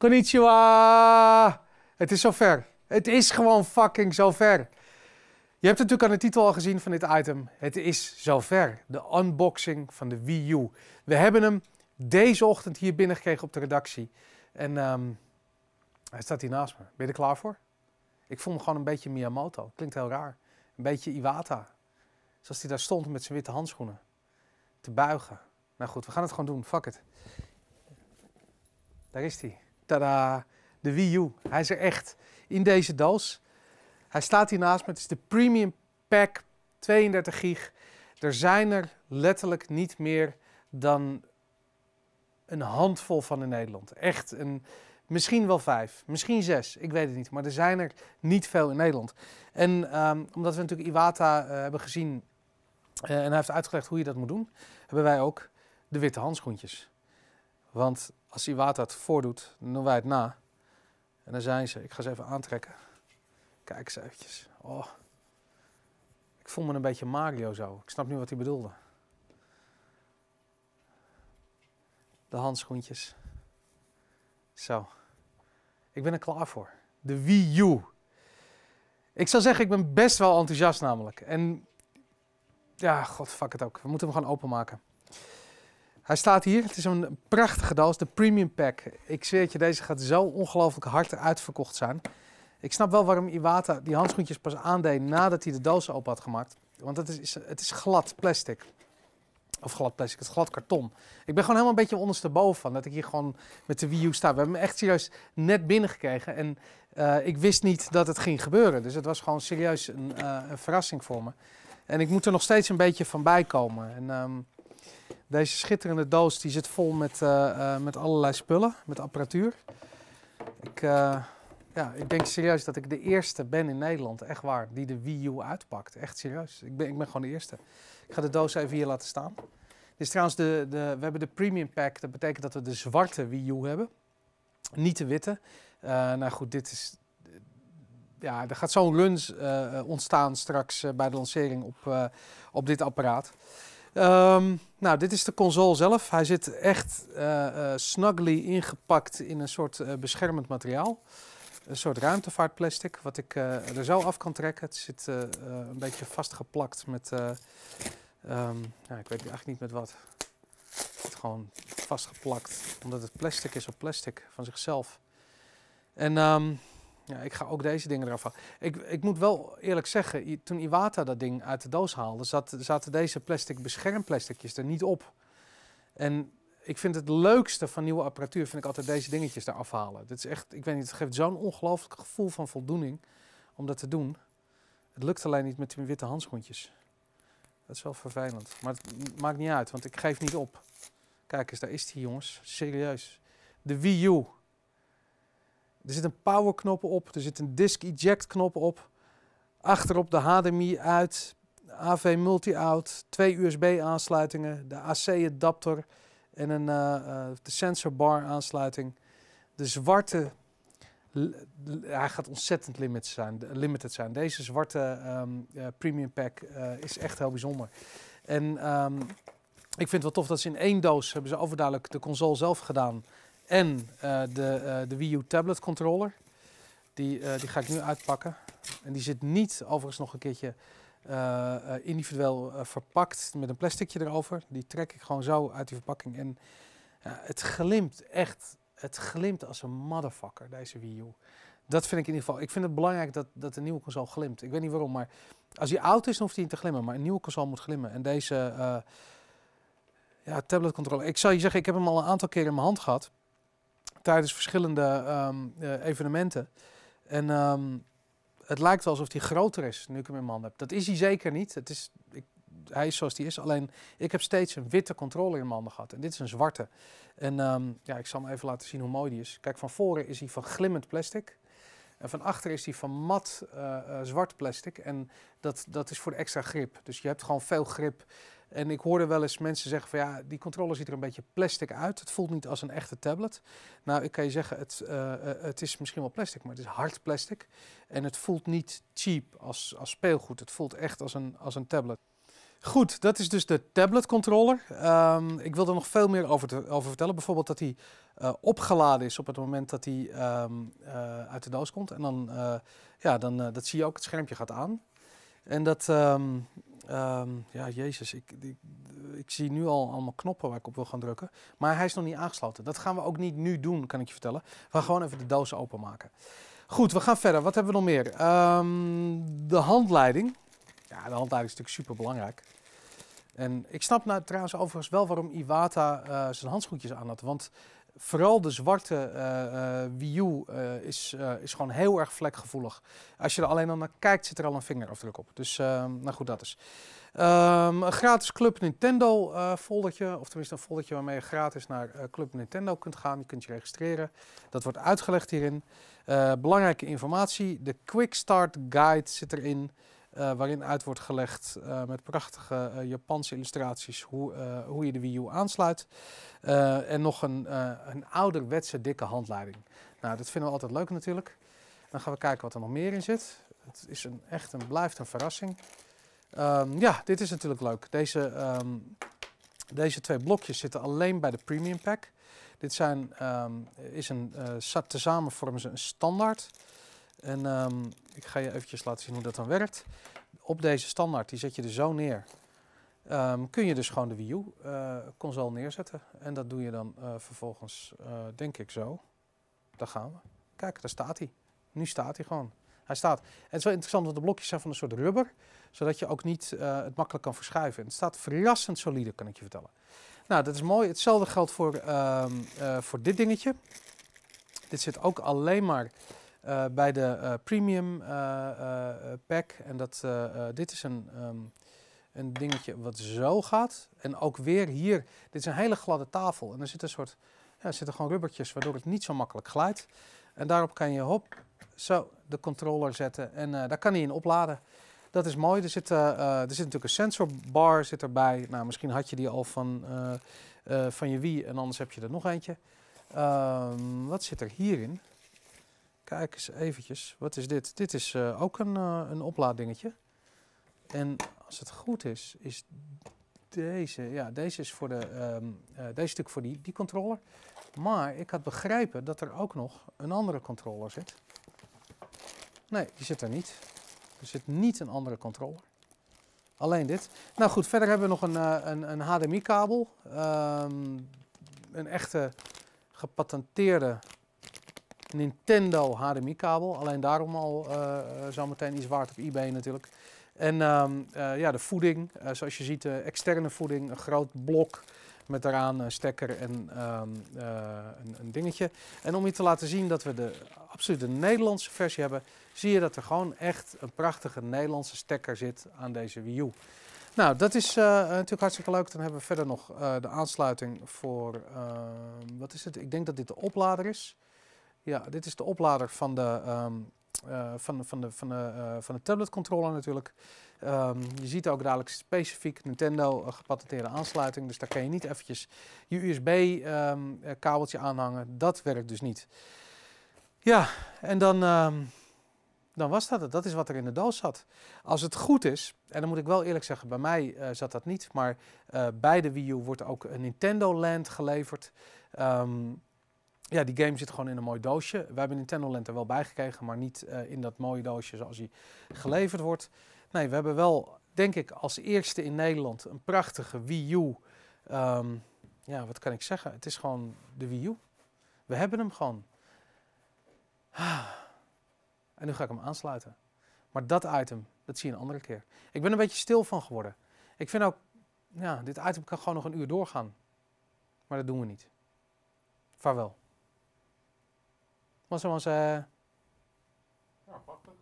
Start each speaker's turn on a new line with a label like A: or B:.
A: Konnichiwa! Het is zover. Het is gewoon fucking zover. Je hebt natuurlijk aan de titel al gezien van dit item. Het is zover. De unboxing van de Wii U. We hebben hem deze ochtend hier binnengekregen op de redactie. En ehm, hij staat hier naast me. Ben je er klaar voor? Ik voel me gewoon een beetje Miyamoto. Klinkt heel raar. Een beetje Iwata. Zoals hij daar stond met zijn witte handschoenen. Te buigen. Nou goed, we gaan het gewoon doen. Fuck it. Daar is hij. Tada, de Wii U. Hij is er echt in deze doos. Hij staat hier naast is de Premium Pack 32 gig. Er zijn er letterlijk niet meer dan een handvol van in Nederland. Echt een, misschien wel vijf, misschien zes, ik weet het niet. Maar er zijn er niet veel in Nederland. En ehm, omdat we natuurlijk Iwata eh, hebben gezien eh, en hij heeft uitgelegd hoe je dat moet doen, hebben wij ook de witte handschoentjes. Want als die water het voordoet, dan doen wij het na. En dan zijn ze, ik ga ze even aantrekken. Kijk eens eventjes. Oh. Ik voel me een beetje Mario zo. Ik snap nu wat hij bedoelde. De handschoentjes. Zo. Ik ben er klaar voor. De Wii U. Ik zou zeggen, ik ben best wel enthousiast namelijk. En ja, god, fuck het ook. We moeten hem gewoon openmaken. Hij staat hier. Het is een prachtige doos, de Premium Pack. Ik zweer het je, deze gaat zo ongelooflijk hard uitverkocht zijn. Ik snap wel waarom Iwata die handschoentjes pas aandeed nadat hij de doos open had gemaakt. Want het is, het is glad plastic. Of glad plastic, het is glad karton. Ik ben gewoon helemaal een beetje ondersteboven van dat ik hier gewoon met de Wii U sta. We hebben hem echt serieus net binnengekregen en eh, ik wist niet dat het ging gebeuren. Dus het was gewoon serieus een, eh, een, verrassing voor me. En ik moet er nog steeds een beetje van bij komen. En, ehm, deze schitterende doos die zit vol met, eh, eh, met allerlei spullen, met apparatuur. Ik, eh, ja, ik denk serieus dat ik de eerste ben in Nederland, echt waar, die de Wii U uitpakt. Echt serieus. Ik ben, ik ben gewoon de eerste. Ik ga de doos even hier laten staan. Dit is trouwens de, de, we hebben de premium pack. Dat betekent dat we de zwarte Wii U hebben. Niet de witte. nou goed, dit is... Ja, er gaat zo'n lunch ontstaan straks bij de lancering op, op dit apparaat. Ehm, nou, dit is de console zelf. Hij zit echt uh, snugly ingepakt in een soort eh, beschermend materiaal. Een soort ruimtevaartplastic, wat ik er zo af kan trekken. Het zit een beetje vastgeplakt met, ehm, ja, ik weet eigenlijk niet met wat. Het is gewoon vastgeplakt, omdat het plastic is op plastic van zichzelf. En ehm, ja, ik ga ook deze dingen eraf halen. Ik, ik moet wel eerlijk zeggen, toen Iwata dat ding uit de doos haalde, zat, zaten deze plastic beschermplasticjes er niet op. En ik vind het leukste van nieuwe apparatuur, vind ik altijd deze dingetjes eraf halen. Dat is echt, ik weet niet, het geeft zo'n ongelooflijk gevoel van voldoening om dat te doen. Het lukt alleen niet met die witte handschoentjes. Dat is wel vervelend. Maar het maakt niet uit, want ik geef niet op. Kijk eens, daar is die jongens. Serieus. De Wii U. Er zit een powerknop op, er zit een disc eject knop op. Achterop de HDMI uit, AV multi-out, twee USB aansluitingen, de AC adapter en een, uh, uh, de sensorbar aansluiting. De zwarte, hij gaat ontzettend limited zijn. Limited zijn. Deze zwarte ehm, eh, premium pack is echt heel bijzonder. En ehm, ik vind het wel tof dat ze in één doos hebben ze overduidelijk de console zelf gedaan en eh, de, eh, de Wii U tablet controller. Die, eh, die ga ik nu uitpakken. En die zit niet overigens nog een keertje individueel verpakt met een plasticje erover. Die trek ik gewoon zo uit die verpakking. En het glimt echt. Het glimt als een motherfucker, deze Wii U. Dat vind ik in ieder geval. Ik vind het belangrijk dat, dat een nieuwe console glimt. Ik weet niet waarom, maar als die oud is, dan hoeft hij niet te glimmen. Maar een nieuwe console moet glimmen. En deze ja, controller Ik zou je zeggen, ik heb hem al een aantal keer in mijn hand gehad tijdens verschillende ehm, eh, evenementen. En ehm, het lijkt wel alsof hij groter is nu ik hem in mijn hand heb. Dat is hij zeker niet. Het is, ik, hij is zoals hij is. Alleen ik heb steeds een witte controller in mijn handen gehad. En dit is een zwarte. En ehm, ja, ik zal hem even laten zien hoe mooi die is. Kijk, van voren is hij van glimmend plastic. En van achter is die van mat eh, eh, zwart plastic. En dat, dat is voor de extra grip. Dus je hebt gewoon veel grip. En ik hoorde wel eens mensen zeggen van ja, die controller ziet er een beetje plastic uit. Het voelt niet als een echte tablet. Nou, ik kan je zeggen, het, eh, eh, het is misschien wel plastic, maar het is hard plastic. En het voelt niet cheap als, als speelgoed. Het voelt echt als een, als een tablet. Goed, dat is dus de tablet controller. Ehm, ik wil er nog veel meer over, over vertellen. Bijvoorbeeld dat hij eh, opgeladen is op het moment dat hij ehm, uit de doos komt. En dan, ja, dan dat zie je ook, het schermpje gaat aan. En dat, ehm, Ehm, ja, Jezus, ik, ik, zie nu al allemaal knoppen waar ik op wil gaan drukken. Maar hij is nog niet aangesloten. Dat gaan we ook niet nu doen, kan ik je vertellen. We gaan gewoon even de doos openmaken. Goed, we gaan verder. Wat hebben we nog meer? Ehm, de handleiding. Ja, de handleiding is natuurlijk super belangrijk. En ik snap nou trouwens overigens wel waarom Iwata eh, zijn handschoentjes aan had. Want vooral de zwarte uh, Wii U eh, is, is gewoon heel erg vlekgevoelig. Als je er alleen al naar kijkt, zit er al een vingerafdruk op. Dus, ehm, nou goed, dat is. Ehm, een gratis Club Nintendo foldertje, of tenminste een foldertje waarmee je gratis naar Club Nintendo kunt gaan. Je kunt je registreren. Dat wordt uitgelegd hierin. belangrijke informatie. De Quick Start Guide zit erin. Eh, waarin uit wordt gelegd eh, met prachtige eh, Japanse illustraties hoe, hoe je de Wii U aansluit. en nog een, een ouderwetse dikke handleiding. Nou, dat vinden we altijd leuk natuurlijk. Dan gaan we kijken wat er nog meer in zit. Het is een, echt een, blijft een verrassing. Ehm, ja, dit is natuurlijk leuk. Deze, ehm, deze twee blokjes zitten alleen bij de premium pack. Dit zijn, ehm, is een, tezamen vormen ze een standaard. En ehm, ik ga je eventjes laten zien hoe dat dan werkt. Op deze standaard, die zet je er zo neer, ehm, kun je dus gewoon de Wii U eh, console neerzetten. En dat doe je dan eh, vervolgens, eh, denk ik zo. Daar gaan we. Kijk, daar staat hij. Nu staat hij gewoon. Hij staat. En het is wel interessant, want de blokjes zijn van een soort rubber, zodat je ook niet het makkelijk kan verschuiven. En het staat verrassend solide, kan ik je vertellen. Nou, dat is mooi. Hetzelfde geldt voor, ehm, voor dit dingetje. Dit zit ook alleen maar eh, bij de eh, premium eh, pack. En dat, dit is een, ehm, een dingetje wat zo gaat. En ook weer hier, dit is een hele gladde tafel. En er zitten, een soort, ja, er zitten gewoon rubbertjes waardoor het niet zo makkelijk glijdt. En daarop kan je hop, zo de controller zetten. En daar kan hij in opladen. Dat is mooi. Er zit, er zit natuurlijk een sensorbar zit erbij. Nou, misschien had je die al van, van je Wii en anders heb je er nog eentje. Ehm, wat zit er hierin? Kijk eens eventjes, wat is dit? Dit is eh, ook een, uh, een oplaaddingetje. En als het goed is, is deze, ja, deze is voor de, um, uh, deze stuk voor die, die controller. Maar ik had begrepen dat er ook nog een andere controller zit. Nee, die zit er niet. Er zit niet een andere controller. Alleen dit. Nou goed, verder hebben we nog een, een, een HDMI-kabel. Ehm, een echte gepatenteerde Nintendo HDMI-kabel. Alleen daarom al uh, eh, eh, zo meteen iets waard op eBay natuurlijk. En ehm, eh, ja, de voeding. zoals je ziet, externe voeding, een groot blok met daaraan een stekker en ehm, een, een, dingetje. En om je te laten zien dat we de absolute Nederlandse versie hebben, zie je dat er gewoon echt een prachtige Nederlandse stekker zit aan deze Wii U. Nou, dat is natuurlijk hartstikke leuk. Dan hebben we verder nog de aansluiting voor, ehm, wat is het? Ik denk dat dit de oplader is. Ja, dit is de oplader van de, um, uh, van, van de, van de, eh, van de tabletcontroller natuurlijk. Ehm, je ziet ook dadelijk specifiek Nintendo eh, gepatenteerde aansluiting. Dus daar kan je niet eventjes je USB-kabeltje ehm, aanhangen. Dat werkt dus niet. Ja, en dan, dan was dat het. Dat is wat er in de doos zat. Als het goed is, en dan moet ik wel eerlijk zeggen, bij mij zat dat niet. Maar bij de Wii U wordt ook een Nintendo Land geleverd. Um, ja, die game zit gewoon in een mooi doosje. We hebben Nintendo Land er wel bij gekregen, maar niet eh, in dat mooie doosje zoals die geleverd wordt. Nee, we hebben wel, denk ik, als eerste in Nederland een prachtige Wii U. Ehm, ja, wat kan ik zeggen? Het is gewoon de Wii U. We hebben hem gewoon. En nu ga ik hem aansluiten. Maar dat item, dat zie je een andere keer. Ik ben een beetje stil van geworden. Ik vind ook, ja, dit item kan gewoon nog een uur doorgaan. Maar dat doen we niet. Vaarwel. Vamos se, eh. ah,